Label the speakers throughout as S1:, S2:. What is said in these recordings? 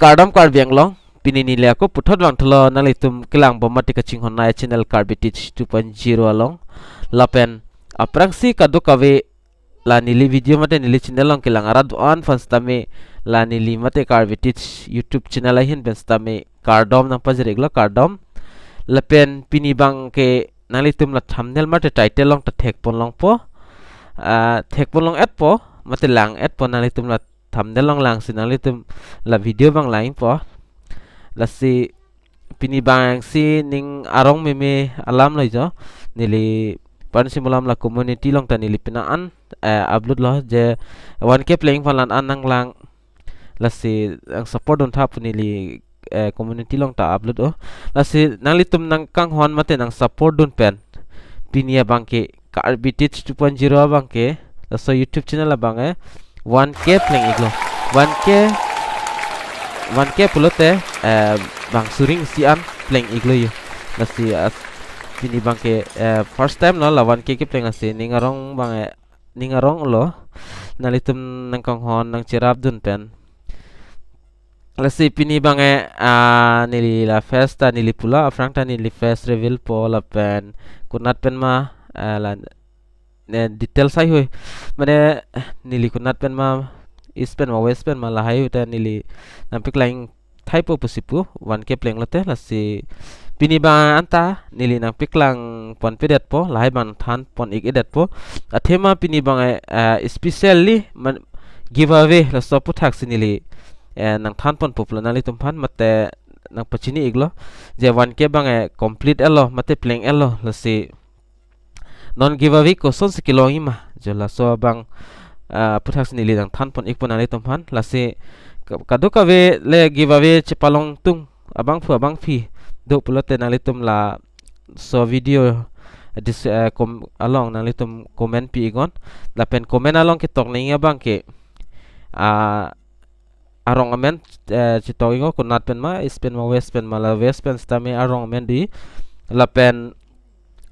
S1: kardam yang long pinini leako puthot long thlo nali tum kilang bomma tika ching hon nai ya channel karbi teach 2.0 along lapen aprangsi kadu kawe la nili video mate nili channel long kilang arad on fanstame la nili mate karbi teach youtube channel a fans benstame kardom nang pa kardom lapen pini bang ke nali tum la thumbnail mate title long ta tekpon long po ah, tekpon long at po mate lang at po nali tum la thumbnail long lang sinang litum la video bang lain po la si pini bang si ning arong meme alam lo jo nili pan simulam la community long ta nili pinaan eh, upload lo je 1 ke playing falan anang lang la si ang support don thap nili community long ta upload oh la si nang litum nang kang hon mate nang support don pen pinia bangke karbitich 2.0 bang ke so youtube channel abang eh 1k playing iglo 1k 1k pulut eh bang suring siam playing iglo yo ya. nasi as eh, pini bang ke eh, first time no la 1k ke playing ninga rong bang e eh ningarong lo nalitum nang kong hon nang cirap dun pen Lasi pini bang e eh, ah, nili la festa nili pula afrang ta nili fest reveal po la pen kunat pen ma uh, lan detail sai hoi mane nili kunat pen ma is pen ma west pen ma lahai uta nili nampik lain type po pusipu one ke pleng lote lasi pini ba anta nili nampik lang pon pedet po lahai ban than pon ik edet po athema pini ba especially man giveaway la sopu thaksi nili nang than pon poplo nali tumphan mate nang pachini iglo je one ke bang complete elo mate pleng elo lasi non giveaway ko son se kilo ima jola so bang ah, putak sini li dang tan pon pon ale tom han lase ka kawe le giveaway palong tung abang fu abang fi do pulote nale tom la so video dis eh, kom along nale tom comment pi igon la pen comment along ke tok ni bang ke a ah, arong amen eh, chitong ingo kunat pen ma ispen ma wespen ma la wespen pen stame arong amen di la pen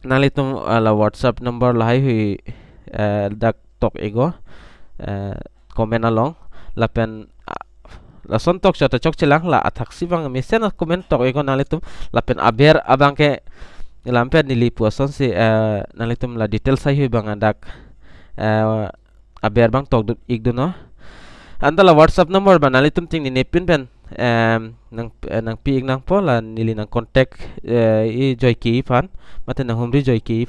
S1: नाले तुम वाला WhatsApp number dak tok दक टॉक eh, komen comment अलोंग लपेन lason tok chata chok chilang la athak sibang mi sen comment tok ego nali tum lapen aber abang ke lampen lipu son si eh, nali tum la detail sai hui bang ah, dak eh, aber bang tok ik duno antala whatsapp number banali tum ting ni nepin pen um, nang uh, nang piing nang pola nili nang kontek uh, i joy ki fan mate nang humri joy ki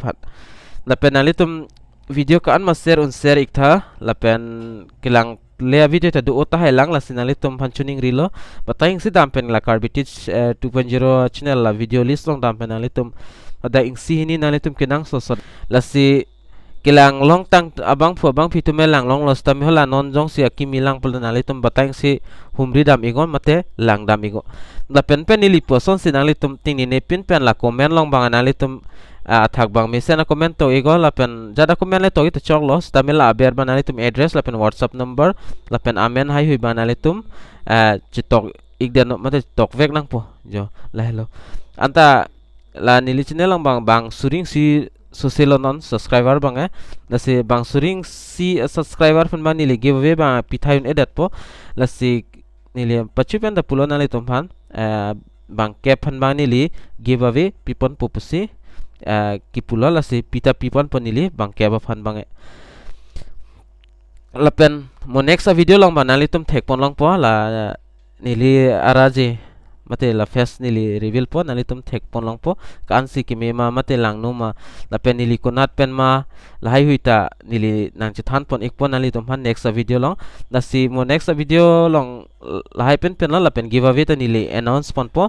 S1: la pen ali tum video ka an ma share un share la pen kilang le video ta du ota hai lang la sinali tum chuning rilo bataing si dampen la carbitich uh, 2.0 channel la video list long dampen ali tum ada ingsi hini nali tum kenang sosot la si kilang long tang abang fu abang fitu melang long los tami hola non jong si akimi milang pul na tum batang si humri dam igon mate lang dam igo la pen pen ili poson si nang le tum ting ni ne pen la komen long bang na le tum thak bang mi se na comment to igo la pen jada comment le to itu chok los tami la ban le tum address la pen whatsapp number la pen amen hai hui ban le tum chitok igdan mate tok vek nang po jo la hello anta la nilichine lang bang bang suring si susilo non subscriber bang eh lasi bang suring si eh, subscriber pun man nili giveaway bang pithayun edat eh, po lasi nili pachupen da pulo nali tomhan eh, bang cap pun bang nili giveaway pipon popusi kipulo lasi pita pipon pun nili bang cap pun bang eh lapen mo next video long banali tum thekpon lang po la nili araji mate la fes ni li reveal po li tum thek pon long po kan si ki me ma mate lang no ma la pen ni li konat pen ma la hai huita ni li nang chi than pon ik pon li tum han next video long na si mo next video long la hai pen pen la pen giveaway ta ni li announce pon po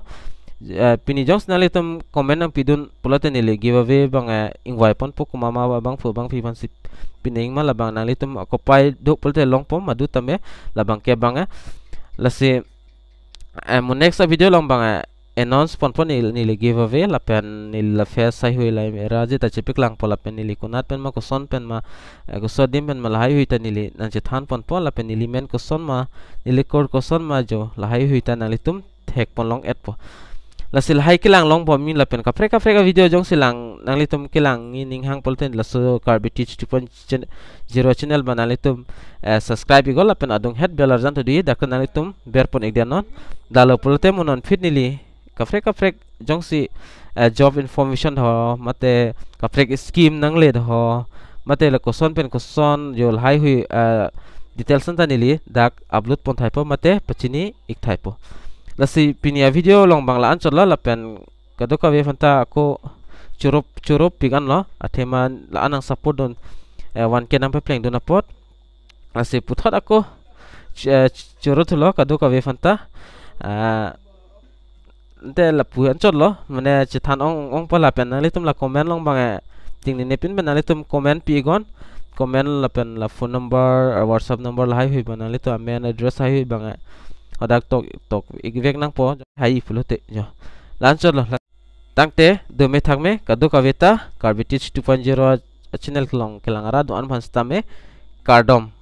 S1: pini jongs nali tum comment ang pidun pulat nili giveaway bang eh, ingwai pon po kumama ba bang fu bang phi ban sip pining ma na nali tum ko pai do pulte long pom madu eh, la labang ke bang eh. si mon next video long bang eh, announce pon pon nil nil giveaway la pen nil fair sai hui lai me raji ta chipik lang pola pen nil kunat pen ma ko son pen ma eh, kuso dim pen ma lahai hui ta nil nan che than pon pon la pen nil men kuson ma nil kor ko son ma jo lahai hui ta nali tum thek pon long et po la sil hai kilang long bom min la pen ka freka freka video jong silang nang litum kilang ni ning hang polten la so carb teach to pon zero channel ban litum subscribe igol la pen adung head bell arjan to di dakon nang litum ber pon ek dianon dalo polte monon fitnili ka freka frek jong si job information ho mate ka frek scheme nang le ho mate la kosan pen kosan jol hai hui details santa nili dak upload pon thai po mate pachini ik thai po nasi pinia video long la ancol la lapen kadoka we fanta ako curup curup pikan lo ateman la anang support don eh, wan ke nampe pleng don apot nasi putot aku eh, curut lo kadoka we fanta ah, nte la pu ancol lo mane chitan ong ong pa pen na litum la komen long bang eh, ting ni nepin ben na litum komen pi gon komen la pen la phone number eh, whatsapp number la hai hui ban na litum amen address hai hui bang adak tok tok igvek nang po hai flote jo lanchor lo tangte do me thak me kadu kaveta carbitis 2.0 channel kelong kelangara do sta me cardom